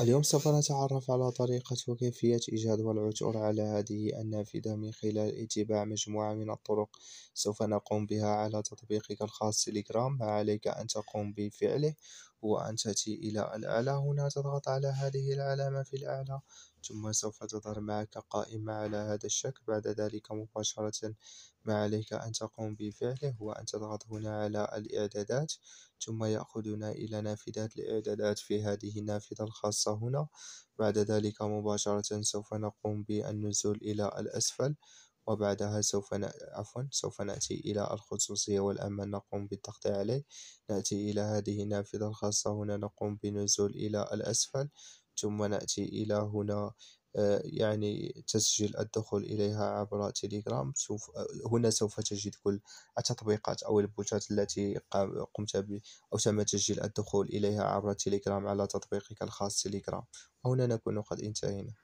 اليوم سوف نتعرف على طريقة وكيفية إيجاد والعثور على هذه النافذة من خلال اتباع مجموعة من الطرق سوف نقوم بها على تطبيقك الخاص تليجرام ما عليك أن تقوم بفعله وأن تأتي إلى الأعلى هنا تضغط على هذه العلامة في الأعلى ثم سوف تظهر معك قائمة على هذا الشكل بعد ذلك مباشرة ما عليك أن تقوم بفعله هو أن تضغط هنا على الإعدادات ثم يأخذنا إلى نافذة الإعدادات في هذه النافذة الخاصة هنا بعد ذلك مباشرة سوف نقوم بالنزول إلى الأسفل وبعدها سوف ن... عفوا سوف نأتي إلى الخصوصية والأمان نقوم بالضغط عليه نأتي إلى هذه النافذة الخاصة هنا نقوم بنزول إلى الأسفل ثم نأتي إلى هنا آه، يعني تسجيل الدخول إليها عبر تليجرام سوف آه، هنا سوف تجد كل التطبيقات أو البوتات التي قمت ب أو تم تسجيل الدخول إليها عبر تليجرام على تطبيقك الخاص تليجرام وهنا نكون قد انتهينا